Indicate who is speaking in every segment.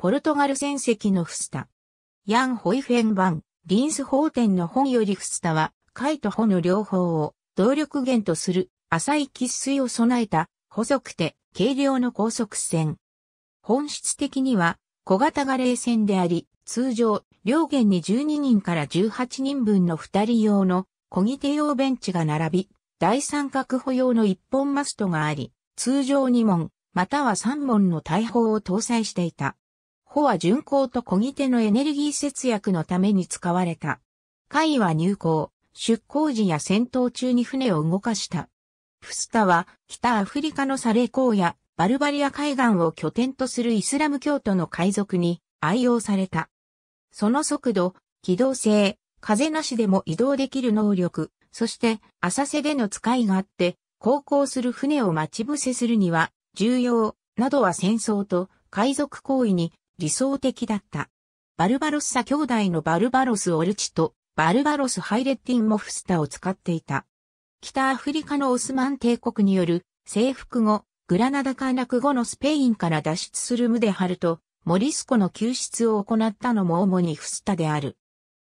Speaker 1: ポルトガル戦績のフスタ。ヤン・ホイフェンン、リンスホーテンの本よりフスタは、貝とホの両方を動力源とする浅い喫水を備えた細くて軽量の高速船。本質的には小型が冷戦船であり、通常、両舷に12人から18人分の2人用の小切手用ベンチが並び、第三角保用の1本マストがあり、通常2門、または3門の大砲を搭載していた。帆は巡航と漕ぎ手のエネルギー節約のために使われた。海は入港、出港時や戦闘中に船を動かした。フスタは北アフリカのサレ港やバルバリア海岸を拠点とするイスラム教徒の海賊に愛用された。その速度、機動性、風なしでも移動できる能力、そして浅瀬での使いがあって、航行する船を待ち伏せするには重要などは戦争と海賊行為に理想的だった。バルバロッサ兄弟のバルバロス・オルチとバルバロス・ハイレッティン・モフスタを使っていた。北アフリカのオスマン帝国による征服後、グラナダ陥落後のスペインから脱出するムデハルとモリスコの救出を行ったのも主にフスタである。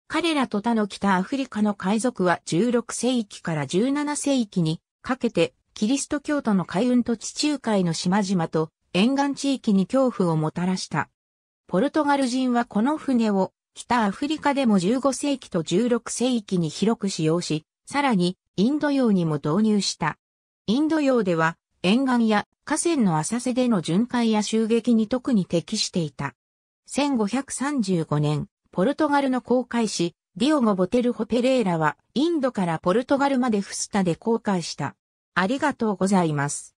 Speaker 1: 彼らと他の北アフリカの海賊は16世紀から17世紀にかけてキリスト教徒の海運と地中海の島々と沿岸地域に恐怖をもたらした。ポルトガル人はこの船を北アフリカでも15世紀と16世紀に広く使用し、さらにインド洋にも導入した。インド洋では沿岸や河川の浅瀬での巡回や襲撃に特に適していた。1535年、ポルトガルの航海士、ディオゴ・ボテルホ・ペレーラはインドからポルトガルまでフスタで航海した。ありがとうございます。